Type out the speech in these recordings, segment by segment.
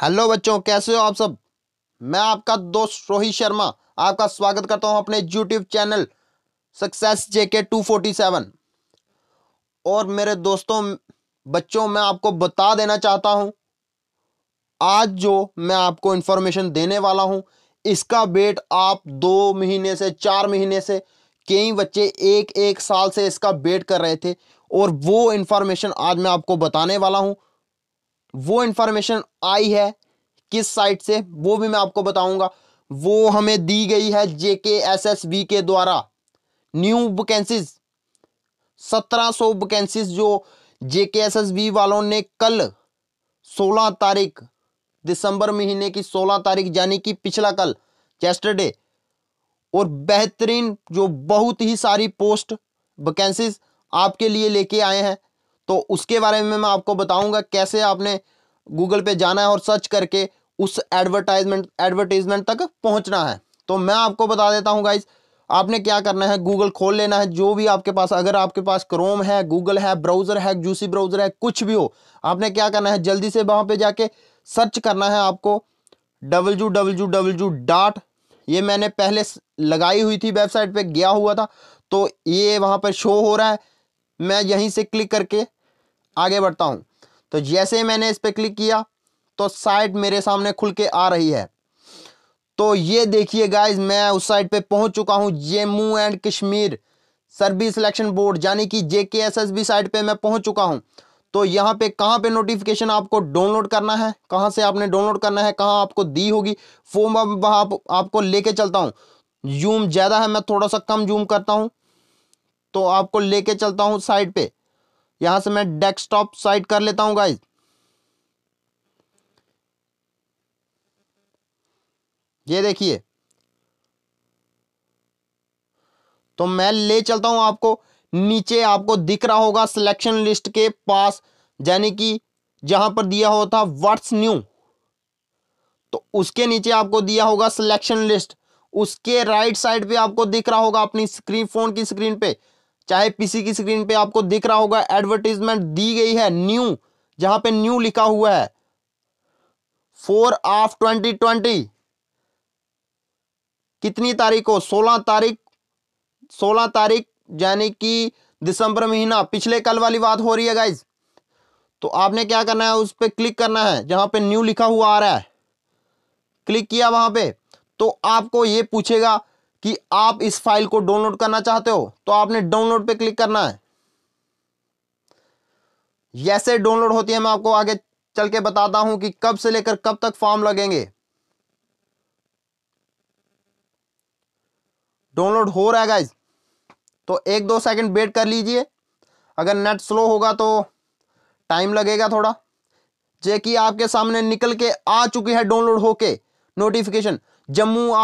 hello बच्चों कैसे हो आप सब मैं आपका दोस्त रोहित शर्मा आपका स्वागत करता हूं अपने YouTube channel success JK two forty seven और मेरे दोस्तों बच्चों मैं आपको बता देना चाहता हूं आज जो मैं आपको इन्फॉर्मेशन देने वाला हूं इसका वेट आप दो महीने से चार महीने से कई बच्चे एक एक साल से इसका वेट कर रहे थे और वो इन्फॉर्मेशन आज मैं आपको बताने वाला हूँ वो इन्फॉर्मेशन आई है किस साइट से वो भी मैं आपको बताऊंगा वो हमें दी गई है जेके एस एस बी के द्वारा न्यू वैकेंसीज सत्रह सौ वैकेंसीज जो जेके एस एस वी वालों ने कल सोलह तारीख दिसंबर महीने की सोलह तारीख यानी कि पिछला कल चेस्टरडे और बेहतरीन जो बहुत ही सारी पोस्ट वैकेंसीज आपके लिए लेके आए हैं तो उसके बारे में मैं आपको बताऊंगा कैसे आपने गूगल पे जाना है और सर्च करके उस एडवर्टाइजमेंट एडवर्टीजमेंट तक पहुंचना है तो मैं आपको बता देता हूं गाइज आपने क्या करना है गूगल खोल लेना है जो भी आपके पास अगर आपके पास क्रोम है गूगल है ब्राउज़र है जूसी ब्राउज़र है कुछ भी हो आपने क्या करना है जल्दी से वहाँ पर जाके सर्च करना है आपको डब्ल्यू डब्ल्यू डब्ल्यू डॉट ये मैंने पहले लगाई हुई थी वेबसाइट पे गया हुआ था तो ये वहाँ पर शो हो रहा है मैं यहीं से क्लिक करके आगे बढ़ता हूँ तो जैसे ही मैंने इस पर क्लिक किया तो साइट मेरे सामने खुल के आ रही है तो ये देखिए गाइज मैं उस साइट पे पहुंच चुका हूँ Jammu and Kashmir service selection board यानी कि जे के एस एस बी साइट पर मैं पहुंच चुका हूँ तो यहाँ पे कहाँ पे नोटिफिकेशन आपको डाउनलोड करना है कहाँ से आपने डाउनलोड करना है कहाँ आपको दी होगी फॉर्म आप, आपको लेके चलता हूँ जूम ज़्यादा है मैं थोड़ा सा कम जूम करता हूँ तो आपको लेके चलता हूं साइड पे यहां से मैं डेस्कटॉप साइड कर लेता हूं गाइज ये देखिए तो मैं ले चलता हूं आपको नीचे आपको दिख रहा होगा सिलेक्शन लिस्ट के पास यानी कि जहां पर दिया हुआ था व्हाट्स न्यू तो उसके नीचे आपको दिया होगा सिलेक्शन लिस्ट उसके राइट साइड पे आपको दिख रहा होगा अपनी स्क्रीन फोन की स्क्रीन पे चाहे पीसी की स्क्रीन पे आपको दिख रहा होगा एडवर्टीजमेंट दी गई है न्यू जहां पे न्यू लिखा हुआ है फोर ऑफ ट्वेंटी ट्वेंटी कितनी तारीख को सोलह तारीख सोलह तारीख यानी कि दिसंबर महीना पिछले कल वाली बात हो रही है गाइज तो आपने क्या करना है उस पर क्लिक करना है जहां पे न्यू लिखा हुआ आ रहा है क्लिक किया वहां पे तो आपको ये पूछेगा कि आप इस फाइल को डाउनलोड करना चाहते हो तो आपने डाउनलोड पे क्लिक करना है जैसे डाउनलोड होती है मैं आपको आगे चल के बताता हूं कि कब से लेकर कब तक फॉर्म लगेंगे डाउनलोड हो रहा है गाइज तो एक दो सेकंड वेट कर लीजिए अगर नेट स्लो होगा तो टाइम लगेगा थोड़ा जे कि आपके सामने निकल के आ चुकी है डाउनलोड होके notification Jammu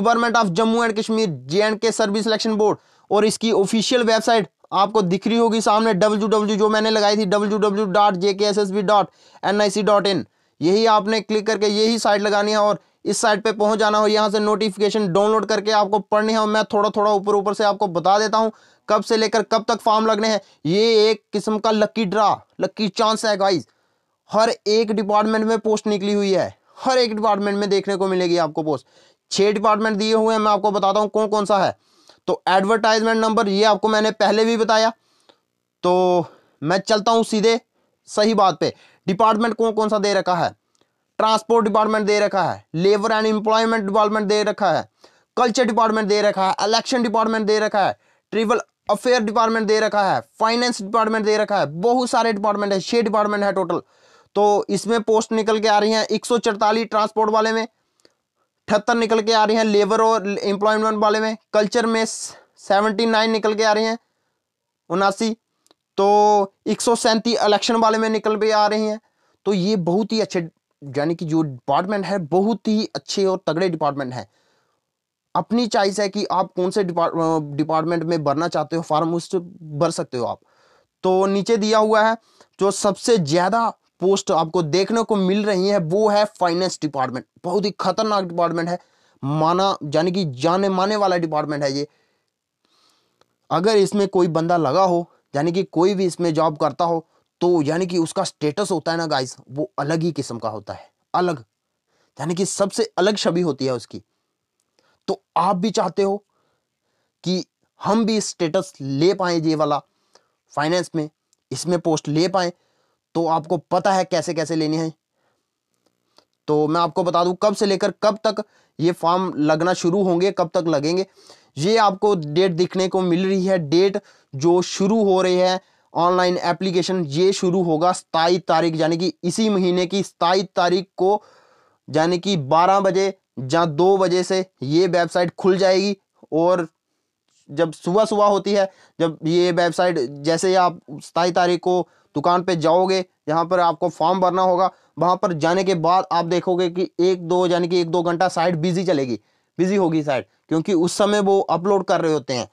government of Jammu and Kashmir J and K service selection board और इसकी ऑफिशियल वेबसाइट आपको दिख रही होगी सामने डब्ल्यू जो मैंने लगाई थी डब्ल्यू यही आपने क्लिक करके यही साइट लगानी है और इस साइट पे पहुंच जाना हो यहाँ से नोटिफिकेशन डाउनलोड करके आपको पढ़नी है मैं थोड़ा थोड़ा ऊपर ऊपर से आपको बता देता हूँ कब से लेकर कब तक फॉर्म लगने हैं ये एक किस्म का लकी ड्रा लकी चांस है गाइज हर एक डिपार्टमेंट में पोस्ट निकली हुई है हर एक डिपार्टमेंट में देखने को मिलेगी आपको पोस्ट छह डिपार्टमेंट दिए हुए हैं मैं आपको बताता हूँ कौन कौन सा है तो एडवर्टाइजमेंट नंबर ये आपको मैंने पहले भी बताया तो मैं चलता हूँ सीधे सही बात पे डिपार्टमेंट कौन कौन सा दे रखा है ट्रांसपोर्ट डिपार्टमेंट दे रखा है लेबर एंड एम्प्लॉयमेंट डिपार्टमेंट दे रखा है कल्चर डिपार्टमेंट दे रखा है इलेक्शन डिपार्टमेंट दे रखा है ट्रिबल अफेयर डिपार्टमेंट दे रखा है फाइनेंस डिपार्टमेंट दे रखा है बहुत सारे डिपार्टमेंट है छह डिपार्टमेंट है टोटल तो इसमें पोस्ट निकल के आ रही हैं एक ट्रांसपोर्ट वाले में अठहत्तर निकल के आ रही हैं लेबर और एम्प्लॉयमेंट वाले में कल्चर में सेवेंटी नाइन निकल के आ रही हैं उनासी तो एक इलेक्शन वाले में निकल भी आ रही हैं तो ये बहुत ही अच्छे यानी कि जो डिपार्टमेंट है बहुत ही अच्छे और तगड़े डिपार्टमेंट हैं अपनी चॉइस है कि आप कौन से डिपार्टमेंट में भरना चाहते हो फार्म भर सकते हो आप तो नीचे दिया हुआ है जो सबसे ज़्यादा पोस्ट आपको देखने को मिल रही है वो है फाइनेंस डिपार्टमेंट बहुत ही खतरनाक डिपार्टमेंट है माना यानी कि जाने माने वाला डिपार्टमेंट है ये अगर इसमें कोई बंदा लगा हो यानी कि कोई भी इसमें जॉब करता हो तो यानी कि उसका स्टेटस होता है ना गाइस वो अलग ही किस्म का होता है अलग यानी कि सबसे अलग छवि होती है उसकी तो आप भी चाहते हो कि हम भी स्टेटस ले पाए ये वाला फाइनेंस में इसमें पोस्ट ले पाए तो आपको पता है कैसे कैसे लेने है तो मैं आपको बता दूं कब से लेकर कब तक ये फॉर्म लगना शुरू होंगे कब तक लगेंगे ये आपको डेट दिखने को मिल रही है डेट जो शुरू हो रही है ऑनलाइन एप्लीकेशन ये शुरू होगा सताईस तारीख यानी कि इसी महीने की सताईस तारीख को यानी कि बारह बजे या दो बजे से ये वेबसाइट खुल जाएगी और जब सुबह सुबह होती है जब ये वेबसाइट जैसे आप सताईस तारीख को दुकान पे जाओगे जहाँ पर आपको फॉर्म भरना होगा वहाँ पर जाने के बाद आप देखोगे कि एक दो यानी कि एक दो घंटा साइट बिजी चलेगी बिजी होगी साइट क्योंकि उस समय वो अपलोड कर रहे होते हैं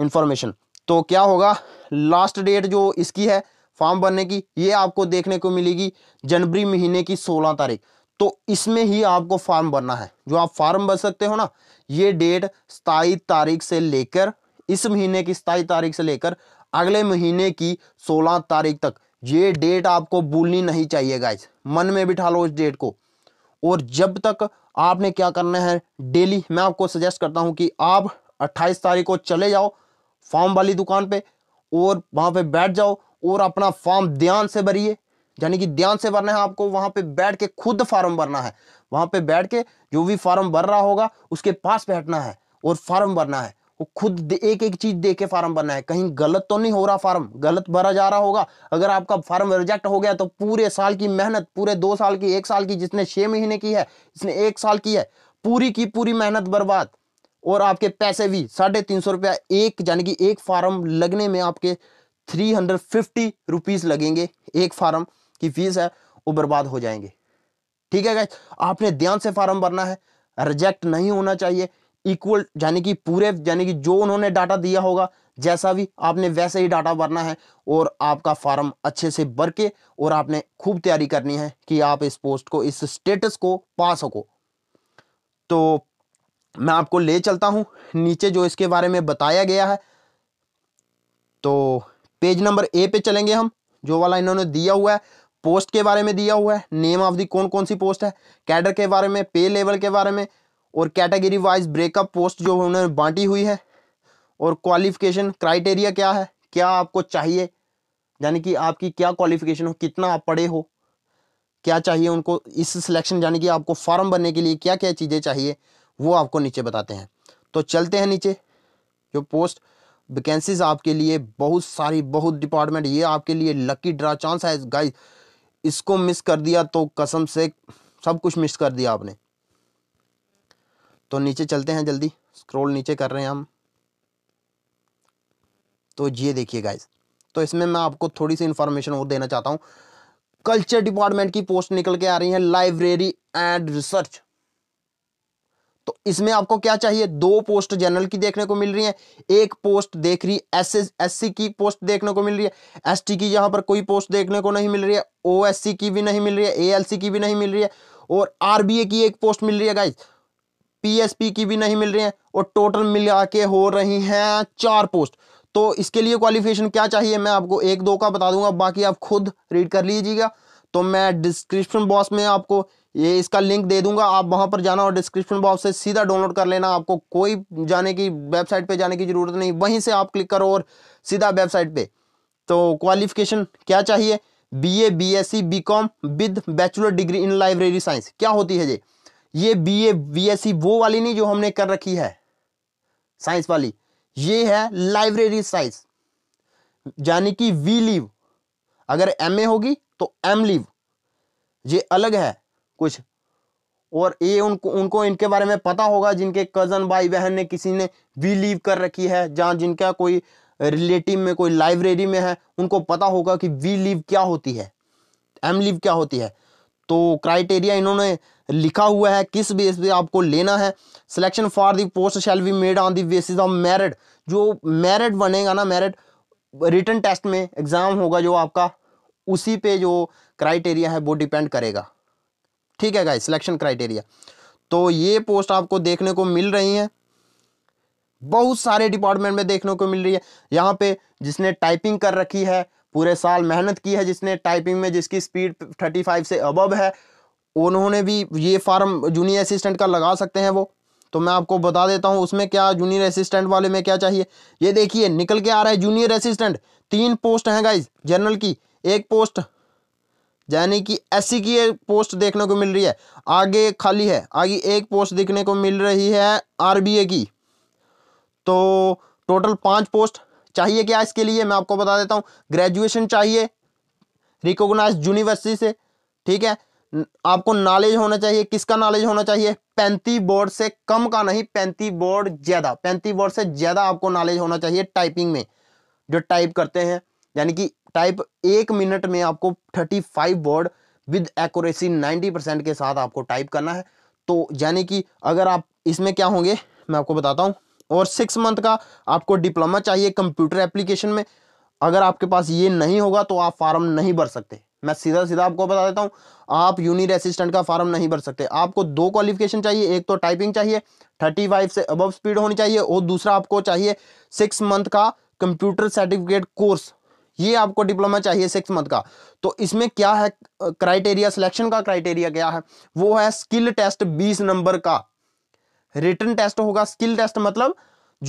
इन्फॉर्मेशन तो क्या होगा लास्ट डेट जो इसकी है फॉर्म भरने की ये आपको देखने को मिलेगी जनवरी महीने की सोलह तारीख तो इसमें ही आपको फॉर्म भरना है जो आप फॉर्म भर सकते हो ना ये डेट सताईस तारीख से लेकर इस महीने की सताईस तारीख से लेकर अगले महीने की सोलह तारीख तक ये डेट आपको भूलनी नहीं चाहिए गाइस मन में बिठा लो उस डेट को और जब तक आपने क्या करना है डेली मैं आपको सजेस्ट करता हूँ कि आप 28 तारीख को चले जाओ फॉर्म वाली दुकान पे और वहाँ पे बैठ जाओ और अपना फॉर्म ध्यान से भरिए यानी कि ध्यान से भरना है आपको वहाँ पे बैठ के खुद फार्म भरना है वहाँ पे बैठ के जो भी फार्म भर रहा होगा उसके पास बैठना है और फार्म भरना है वो खुद एक एक चीज दे के फार्म भरना है कहीं गलत तो नहीं हो रहा फार्म गलत भरा जा रहा होगा अगर आपका फार्म रिजेक्ट हो गया तो पूरे साल की मेहनत पूरे दो साल की एक साल की जिसने छह महीने की है जिसने एक साल की है पूरी की पूरी मेहनत बर्बाद और आपके पैसे भी साढ़े तीन सौ रुपया एक यानी कि एक फार्म लगने में आपके थ्री हंड्रेड फिफ्टी रुपीज़ लगेंगे एक फार्म की फीस है वो बर्बाद हो जाएंगे ठीक है आपने ध्यान से फार्म भरना है रिजेक्ट नहीं होना चाहिए इक्वल यानी कि पूरे यानी कि जो उन्होंने डाटा दिया होगा जैसा भी आपने वैसे ही डाटा भरना है और आपका फार्म अच्छे से भर के और आपने खूब तैयारी करनी है कि आप इस पोस्ट को इस स्टेटस को पा सको तो मैं आपको ले चलता हूं नीचे जो इसके बारे में बताया गया है तो पेज नंबर ए पे चलेंगे हम जो वाला इन्होंने दिया हुआ है पोस्ट के बारे में दिया हुआ है नेम ऑफ दी कौन कौन सी पोस्ट है कैडर के बारे में पे लेवल के बारे में और कैटेगरी वाइज ब्रेकअप पोस्ट जो उन्होंने बांटी हुई है और क्वालिफिकेशन क्राइटेरिया क्या है क्या आपको चाहिए यानी कि आपकी क्या क्वालिफिकेशन हो कितना आप पढ़े हो क्या चाहिए उनको इस सिलेक्शन यानी कि आपको फॉर्म भरने के लिए क्या क्या चीज़ें चाहिए वो आपको नीचे बताते हैं तो चलते हैं नीचे जो पोस्ट वैकेंसीज आपके लिए बहुत सारी बहुत डिपार्टमेंट ये आपके लिए लकी ड्रा चांस है गाइस इसको मिस कर दिया तो कसम से सब कुछ मिस कर दिया आपने तो नीचे चलते हैं जल्दी स्क्रॉल नीचे कर रहे हैं हम तो ये देखिए गाइज तो इसमें मैं आपको थोड़ी सी इंफॉर्मेशन और देना चाहता हूँ कल्चर डिपार्टमेंट की पोस्ट निकल के आ रही है लाइब्रेरी एंड रिसर्च तो इसमें आपको क्या चाहिए दो पोस्ट जनरल की देखने को मिल रही है एक पोस्ट देख रही एस एस की पोस्ट देखने को मिल रही है एसटी की यहां पर कोई पोस्ट देखने को नहीं मिल रही है ओएससी की भी नहीं मिल रही है एएलसी की भी नहीं मिल रही है और आरबीए की एक पोस्ट मिल रही है गाइज पीएसपी की भी नहीं मिल रही है और टोटल मिला के हो रही हैं चार पोस्ट तो इसके लिए क्वालिफिकेशन क्या चाहिए मैं आपको एक दो का बता दूंगा बाकी आप खुद रीड कर लीजिएगा तो मैं डिस्क्रिप्शन बॉक्स में आपको ये इसका लिंक दे दूंगा आप वहां पर जाना और डिस्क्रिप्शन बॉक्स से सीधा डाउनलोड कर लेना आपको कोई जाने की वेबसाइट पे जाने की ज़रूरत नहीं वहीं से आप क्लिक करो और सीधा वेबसाइट पे तो क्वालिफिकेशन क्या चाहिए B A B S C B com with bachelor degree in library science क्या होती है जी ये B A B S C वो वाली नहीं जो हमने कर रखी है साइंस वाली ये है लाइब्रेरी साइंस यानी कि वी लीव अगर एम ए होगी तो एम लीव ये अलग है कुछ और ये उनको उनको इनके बारे में पता होगा जिनके कज़न भाई बहन ने किसी ने वी लीव कर रखी है जहाँ जिनका कोई रिलेटिव में कोई लाइब्रेरी में है उनको पता होगा कि वी लीव क्या होती है एम लीव क्या होती है तो क्राइटेरिया इन्होंने लिखा हुआ है किस बेस पे आपको लेना है selection for the post shall be made on the basis of merit जो मेरिट बनेगा ना मेरिट रिटर्न टेस्ट में एग्ज़ाम होगा जो आपका उसी पे जो क्राइटेरिया है वो डिपेंड करेगा ठीक है गाइस सिलेक्शन क्राइटेरिया तो ये पोस्ट आपको देखने को मिल रही हैं बहुत सारे डिपार्टमेंट में देखने को मिल रही है यहाँ पे जिसने टाइपिंग कर रखी है पूरे साल मेहनत की है जिसने टाइपिंग में जिसकी स्पीड 35 से अबव है उन्होंने भी ये फार्म जूनियर असिस्टेंट का लगा सकते हैं वो तो मैं आपको बता देता हूँ उसमें क्या जूनियर असिस्टेंट वाले में क्या चाहिए ये देखिए निकल के आ रहा है जूनियर असिस्टेंट तीन पोस्ट हैं गाइज जनरल की एक पोस्ट यानी कि एस की एक पोस्ट देखने को मिल रही है आगे खाली है आगे एक पोस्ट देखने को मिल रही है आर की तो टोटल पाँच पोस्ट चाहिए क्या इसके लिए मैं आपको बता देता हूँ ग्रेजुएशन चाहिए रिकोगनाइज यूनिवर्सिटी से ठीक है आपको नॉलेज होना चाहिए किसका नॉलेज होना चाहिए पैंती बोर्ड से कम का नहीं पैंती बोर्ड ज़्यादा पैंती बोर्ड से ज़्यादा आपको नॉलेज होना चाहिए टाइपिंग में जो टाइप करते हैं यानी कि टाइप एक मिनट में आपको thirty five word with accuracy ninety percent के साथ आपको टाइप करना है तो यानी कि अगर आप इसमें क्या होंगे मैं आपको बताता हूँ और सिक्स मंथ का आपको डिप्लोमा चाहिए कंप्यूटर एप्लीकेशन में अगर आपके पास ये नहीं होगा तो आप फार्म नहीं भर सकते मैं सीधा सीधा आपको बता देता हूँ आप यूनी असिस्टेंट का फार्म नहीं भर सकते आपको दो क्वालिफिकेशन चाहिए एक तो टाइपिंग चाहिए थर्टी फाइव से अबव स्पीड होनी चाहिए और दूसरा आपको चाहिए सिक्स मंथ का कंप्यूटर सर्टिफिकेट कोर्स ये आपको डिप्लोमा चाहिए सिक्स मंथ का तो इसमें क्या है क्राइटेरिया सिलेक्शन का क्राइटेरिया क्या है वो है स्किल टेस्ट बीस नंबर का रिटर्न टेस्ट होगा स्किल टेस्ट मतलब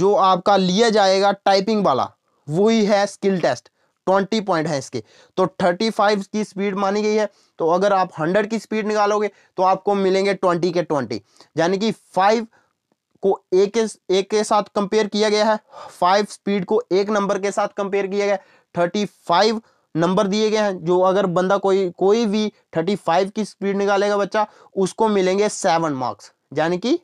जो आपका लिया जाएगा टाइपिंग वाला वही है स्किल टेस्ट ट्वेंटी पॉइंट है इसके तो थर्टी फाइव की स्पीड मानी गई है तो अगर आप हंड्रेड की स्पीड निकालोगे तो आपको मिलेंगे ट्वेंटी के ट्वेंटी यानी कि फाइव को एक के एक के साथ कंपेयर किया गया है फाइव स्पीड को एक नंबर के साथ कंपेयर किया गया थर्टी फाइव नंबर दिए गए हैं जो अगर बंदा कोई कोई भी थर्टी फाइव की स्पीड निकालेगा बच्चा उसको मिलेंगे सेवन मार्क्स यानी कि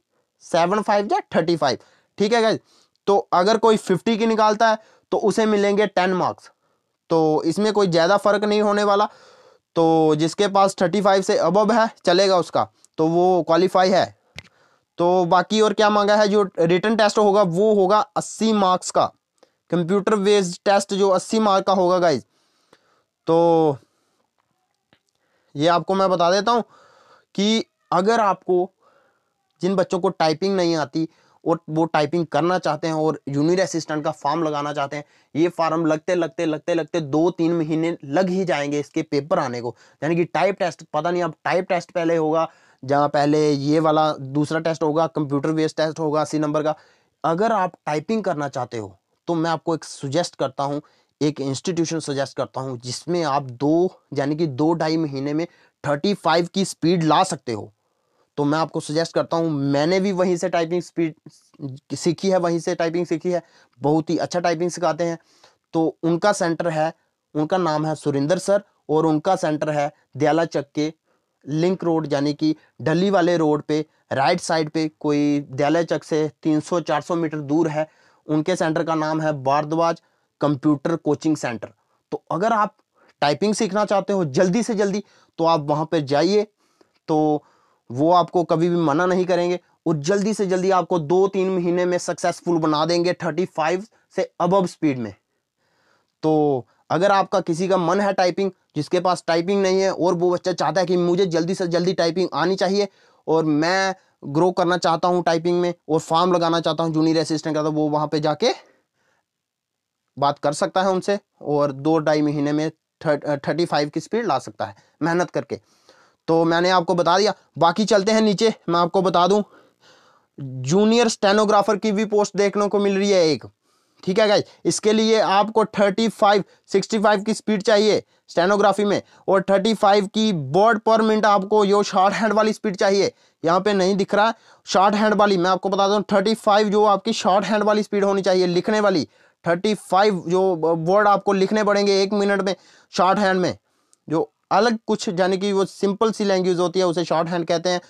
सेवन फाइव या थर्टी फाइव ठीक है गैज तो अगर कोई फिफ्टी की निकालता है तो उसे मिलेंगे टेन मार्क्स तो इसमें कोई ज़्यादा फ़र्क नहीं होने वाला तो जिसके पास थर्टी फाइव से अबब है चलेगा उसका तो वो क्वालिफाई है तो बाकी और क्या मांगा है जो रिटर्न टेस्ट होगा वो होगा अस्सी मार्क्स का कंप्यूटर बेस्ड टेस्ट जो अस्सी मार्क का होगा गाइज तो ये आपको मैं बता देता हूँ कि अगर आपको जिन बच्चों को टाइपिंग नहीं आती और वो टाइपिंग करना चाहते हैं और जूनियर असिस्टेंट का फॉर्म लगाना चाहते हैं ये फॉर्म लगते लगते लगते लगते दो तीन महीने लग ही जाएंगे इसके पेपर आने को यानी कि टाइप टेस्ट पता नहीं अब टाइप टेस्ट पहले होगा जहाँ पहले ये वाला दूसरा टेस्ट होगा कंप्यूटर बेस्ड टेस्ट होगा अस्सी नंबर का अगर आप टाइपिंग करना चाहते हो तो मैं आपको एक सुजेस्ट करता हूँ एक इंस्टीट्यूशन सजेस्ट करता हूँ जिसमें आप दो यानी कि दो ढाई महीने में थर्टी फाइव की स्पीड ला सकते हो तो मैं आपको सजेस्ट करता हूँ मैंने भी वहीं से टाइपिंग स्पीड सीखी है वहीं से टाइपिंग सीखी है बहुत ही अच्छा टाइपिंग सिखाते हैं तो उनका सेंटर है उनका नाम है सुरेंद्र सर और उनका सेंटर है दयाला चक के लिंक रोड यानी कि डली वाले रोड पे राइट साइड पे कोई दयाला चक से 300-400 मीटर दूर है उनके सेंटर का नाम है भारद्वाज कंप्यूटर कोचिंग सेंटर तो अगर आप टाइपिंग सीखना चाहते हो जल्दी से जल्दी तो आप वहाँ पर जाइए तो वो आपको कभी भी मना नहीं करेंगे और जल्दी से जल्दी आपको दो तीन महीने में सक्सेसफुल बना देंगे थर्टी फाइव से अबब स्पीड में तो अगर आपका किसी का मन है टाइपिंग जिसके पास टाइपिंग नहीं है और वो बच्चा चाहता है कि मुझे जल्दी से जल्दी टाइपिंग आनी चाहिए और मैं ग्रो करना चाहता हूँ टाइपिंग में और फॉर्म लगाना चाहता हूँ जूनियर असिस्टेंट का तो वो वहाँ पर जाके बात कर सकता है उनसे और दो ढाई महीने में थर्टी फाइव की स्पीड ला सकता है मेहनत करके तो मैंने आपको बता दिया बाकी चलते हैं नीचे मैं आपको बता दूं जूनियर स्टेनोग्राफर की भी पोस्ट देखने को मिल रही है एक ठीक है गाइज इसके लिए आपको थर्टी फाइव सिक्सटी फाइव की स्पीड चाहिए स्टेनोग्राफी में और थर्टी फाइव की बोर्ड पर मिनट आपको यो शार्ट हैंड वाली स्पीड चाहिए यहाँ पे नहीं दिख रहा शार्ट हैंड वाली मैं आपको बता दूँ थर्टी फाइव जो आपकी शार्ट हैंड वाली स्पीड होनी चाहिए लिखने वाली थर्टी फाइव जो वर्ड आपको लिखने पड़ेंगे एक मिनट में शार्ट हैंड में जो अलग कुछ यानी कि वो सिंपल सी लैंग्वेज होती है उसे शॉर्ट हैंड कहते हैं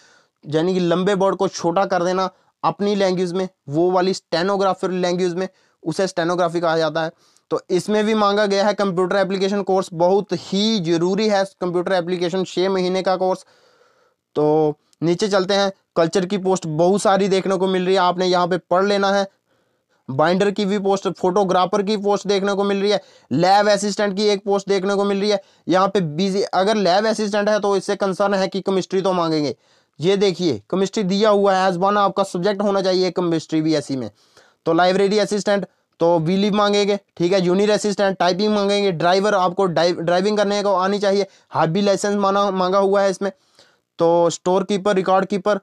यानी कि लंबे वर्ड को छोटा कर देना अपनी लैंग्वेज में वो वाली स्टेनोग्राफर लैंग्वेज में उसे स्टेनोग्राफी कहा जाता है तो इसमें भी मांगा गया है कंप्यूटर एप्लीकेशन कोर्स बहुत ही ज़रूरी है कंप्यूटर एप्लीकेशन छः महीने का कोर्स तो नीचे चलते हैं कल्चर की पोस्ट बहुत सारी देखने को मिल रही है आपने यहाँ पे पढ़ लेना है बाइंडर की भी पोस्ट फोटोग्राफर की पोस्ट देखने को मिल रही है लैब असिस्टेंट की एक पोस्ट देखने को मिल रही है यहाँ पे बीजी अगर लैब असिस्टेंट है तो इससे कंसर्न है कि केमिस्ट्री तो मांगेंगे ये देखिए केमिस्ट्री दिया हुआ है एज वन आपका सब्जेक्ट होना चाहिए केमिस्ट्री भी ऐसी में तो लाइब्रेरी असिस्टेंट तो बिलीव मांगेंगे ठीक है जूनियर असिस्टेंट टाइपिंग मांगेंगे ड्राइवर आपको ड्राइविंग करने को आनी चाहिए हाबी लाइसेंस माना मांगा हुआ है इसमें तो स्टोर कीपर रिकॉर्ड कीपर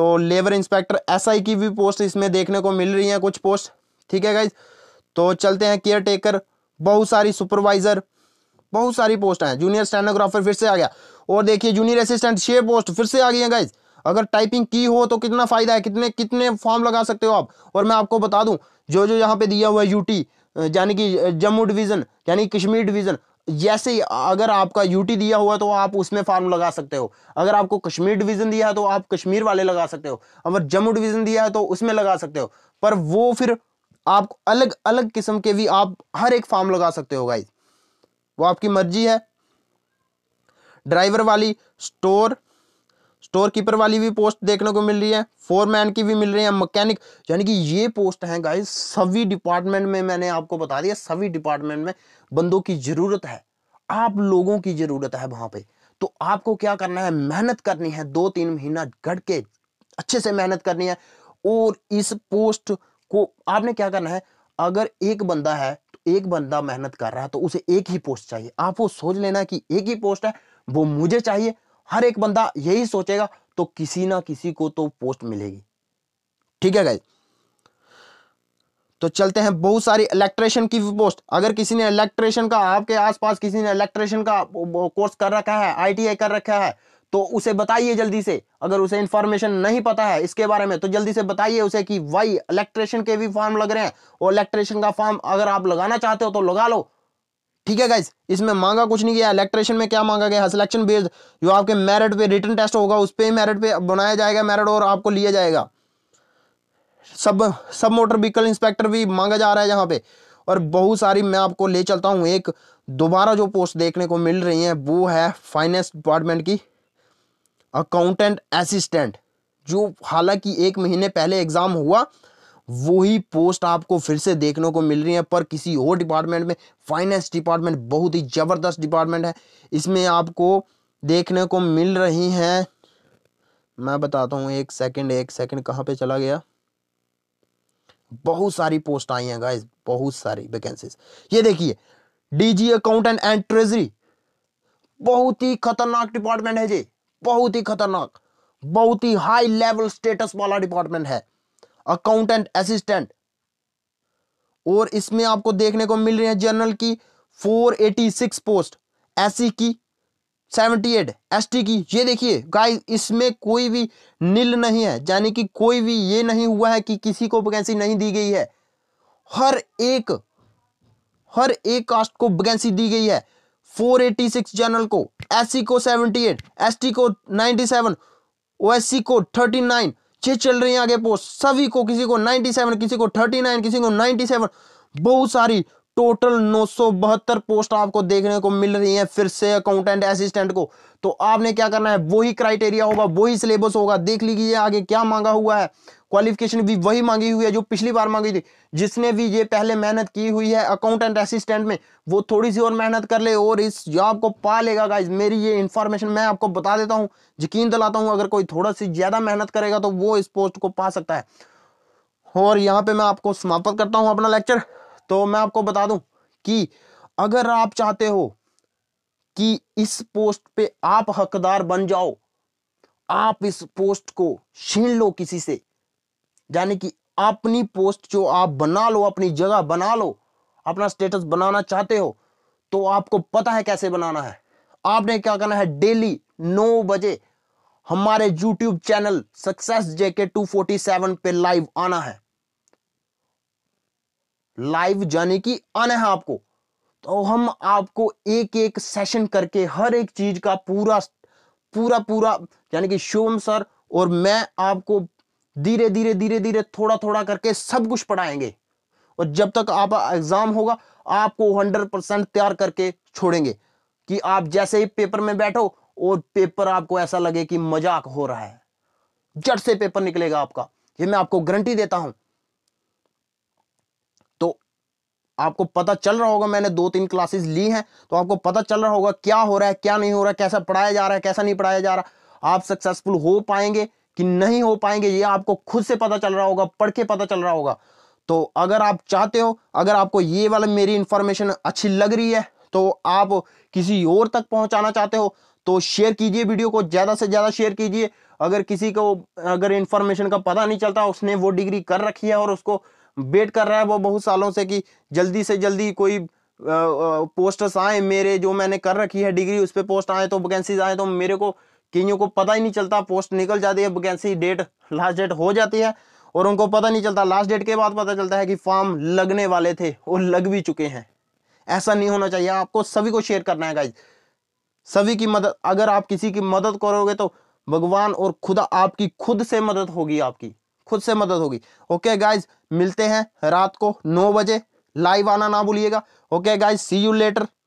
तो लेबर इंस्पेक्टर एसआई की भी पोस्ट इसमें देखने को मिल रही है कुछ पोस्ट ठीक है गाइज तो चलते हैं केयर टेकर बहुत सारी सुपरवाइजर बहुत सारी पोस्ट हैं जूनियर स्टेनोग्राफर फिर से आ गया और देखिए जूनियर असिस्टेंट छः पोस्ट फिर से आ गई हैं गाइज अगर टाइपिंग की हो तो कितना फ़ायदा है कितने कितने फॉर्म लगा सकते हो आप और मैं आपको बता दूं जो जो यहाँ पे दिया हुआ है यूटी यानी कि जम्मू डिवीज़न यानी कश्मीर डिवीज़न जैसे अगर आपका यूटी दिया हुआ तो आप उसमें फार्म लगा सकते हो अगर आपको कश्मीर डिवीजन दिया है तो आप कश्मीर वाले लगा सकते हो अगर जम्मू डिवीजन दिया है तो उसमें लगा सकते हो पर वो फिर आप अलग अलग किस्म के भी आप हर एक फार्म लगा सकते हो गाइज वो आपकी मर्जी है ड्राइवर वाली स्टोर स्टोर कीपर वाली भी पोस्ट देखने को मिल रही है फोरमैन की भी मिल रही है मकैनिक यानी कि ये पोस्ट हैं गाइस सभी डिपार्टमेंट में मैंने आपको बता दिया सभी डिपार्टमेंट में बंदों की ज़रूरत है आप लोगों की ज़रूरत है वहां पे तो आपको क्या करना है मेहनत करनी है दो तीन महीना गढ़ के अच्छे से मेहनत करनी है और इस पोस्ट को आपने क्या करना है अगर एक बंदा है तो एक बंदा मेहनत कर रहा है तो उसे एक ही पोस्ट चाहिए आप वो सोच लेना कि एक ही पोस्ट है वो मुझे चाहिए हर एक बंदा यही सोचेगा तो किसी ना किसी को तो पोस्ट मिलेगी ठीक है गाइज तो चलते हैं बहुत सारी इलेक्ट्रिशियन की पोस्ट अगर किसी ने इलेक्ट्रिशियन का आपके आसपास किसी ने इलेक्ट्रिशियन का कोर्स कर रखा है आईटीआई कर रखा है तो उसे बताइए जल्दी से अगर उसे इंफॉर्मेशन नहीं पता है इसके बारे में तो जल्दी से बताइए उसे कि वाई इलेक्ट्रिशियन के भी फॉर्म लग रहे हैं और इलेक्ट्रिशियन का फॉर्म अगर आप लगाना चाहते हो तो लगा लो ठीक है गाइज इसमें मांगा कुछ नहीं गया इलेक्ट्रेशन में क्या मांगा गया सिलेक्शन बेस्ड जो आपके मेरिट पे रिटर्न टेस्ट होगा उस पर ही मेरिट पे बनाया जाएगा मेरिट और आपको लिया जाएगा सब सब मोटर व्हीकल इंस्पेक्टर भी मांगा जा रहा है यहाँ पे और बहुत सारी मैं आपको ले चलता हूँ एक दोबारा जो पोस्ट देखने को मिल रही है वो है फाइनेंस डिपार्टमेंट की अकाउंटेंट असिस्टेंट जो हालांकि एक महीने पहले एग्ज़ाम हुआ वही पोस्ट आपको फिर से देखने को मिल रही है पर किसी और डिपार्टमेंट में फाइनेंस डिपार्टमेंट बहुत ही ज़बरदस्त डिपार्टमेंट है इसमें आपको देखने को मिल रही हैं मैं बताता हूँ एक सेकंड एक सेकंड कहाँ पे चला गया बहुत सारी पोस्ट आई हैं गाइस बहुत सारी वैकेंसीज ये देखिए डीजी अकाउंटेंट एंड ट्रेजरी बहुत ही खतरनाक डिपार्टमेंट है जी बहुत ही खतरनाक बहुत ही हाई लेवल स्टेटस वाला डिपार्टमेंट है अकाउंटेंट असिस्टेंट और इसमें आपको देखने को मिल रही है जनरल की 486 पोस्ट एससी की 78 एसटी की ये देखिए गाइस इसमें कोई भी नील नहीं है यानी कि कोई भी ये नहीं हुआ है कि किसी को वैकेंसी नहीं दी गई है हर एक हर एक कास्ट को वैकेंसी दी गई है 486 जनरल को एससी को 78 एसटी को 97 ओएससी को 39 बच्चे चल रही है आगे पोस्ट सभी को किसी को 97 किसी को 39 किसी को 97 बहुत सारी टोटल नौ पोस्ट आपको देखने को मिल रही है फिर से अकाउंटेंट असिस्टेंट को तो आपने क्या करना है वही क्राइटेरिया होगा वही सिलेबस होगा देख लीजिए आगे क्या मांगा हुआ है क्वालिफिकेशन भी वही मांगी हुई है जो पिछली बार मांगी थी जिसने भी ये पहले मेहनत की हुई है अकाउंटेंट असिस्टेंट में वो थोड़ी सी और मेहनत कर ले और इस जॉब को पा लेगा गाइज मेरी ये इन्फॉर्मेशन मैं आपको बता देता हूँ यकीन दिलाता हूँ अगर कोई थोड़ा सी ज़्यादा मेहनत करेगा तो वो इस पोस्ट को पा सकता है और यहाँ पे मैं आपको समाप्त करता हूँ अपना लेक्चर तो मैं आपको बता दूं कि अगर आप चाहते हो कि इस पोस्ट पे आप हकदार बन जाओ आप इस पोस्ट को छीन लो किसी से यानी कि अपनी पोस्ट जो आप बना लो अपनी जगह बना लो अपना स्टेटस बनाना चाहते हो तो आपको पता है कैसे बनाना है आपने क्या करना है डेली नौ बजे हमारे यूट्यूब चैनल सक्सेस जेके 247 पे लाइव आना है लाइव जाने की आना है आपको तो हम आपको एक एक सेशन करके हर एक चीज का पूरा पूरा पूरा यानी कि शिवम सर और मैं आपको धीरे धीरे धीरे धीरे थोड़ा थोड़ा करके सब कुछ पढ़ाएंगे और जब तक आप एग्जाम होगा आपको हंड्रेड परसेंट तैयार करके छोड़ेंगे कि आप जैसे ही पेपर में बैठो और पेपर आपको ऐसा लगे कि मजाक हो रहा है जट से पेपर निकलेगा आपका ये मैं आपको गारंटी देता हूं आपको पता चल रहा होगा मैंने दो तीन क्लासेस ली हैं तो आपको पता चल रहा होगा क्या हो रहा है क्या नहीं हो रहा है कैसा पढ़ाया जा रहा है कैसा नहीं पढ़ाया जा रहा आप सक्सेसफुल हो पाएंगे कि नहीं हो पाएंगे ये आपको खुद से पता चल रहा होगा पढ़ के पता चल रहा होगा तो अगर आप चाहते हो अगर आपको ये वाला मेरी इंफॉर्मेशन अच्छी लग रही है तो आप किसी और तक पहुंचाना चाहते हो तो शेयर कीजिए वीडियो को ज़्यादा से ज़्यादा शेयर कीजिए अगर किसी को अगर इन्फॉर्मेशन का पता नहीं चलता उसने वो डिग्री कर रखी है और उसको वेट कर रहा है वो बहुत सालों से कि जल्दी से जल्दी कोई पोस्टर्स आए मेरे जो मैंने कर रखी है डिग्री उस पर पोस्ट आए तो वैकेंसीज आए तो मेरे को कईयों को पता ही नहीं चलता पोस्ट निकल जाती है वैकेंसी डेट लास्ट डेट हो जाती है और उनको पता नहीं चलता लास्ट डेट के बाद पता चलता है कि फॉर्म लगने वाले थे और लग भी चुके हैं ऐसा नहीं होना चाहिए आपको सभी को शेयर करना है गाइज सभी की मदद अगर आप किसी की मदद करोगे तो भगवान और खुदा आपकी खुद से मदद होगी आपकी खुद से मदद होगी ओके गाइज मिलते हैं रात को नौ बजे लाइव आना ना भूलिएगा okay guys see you letter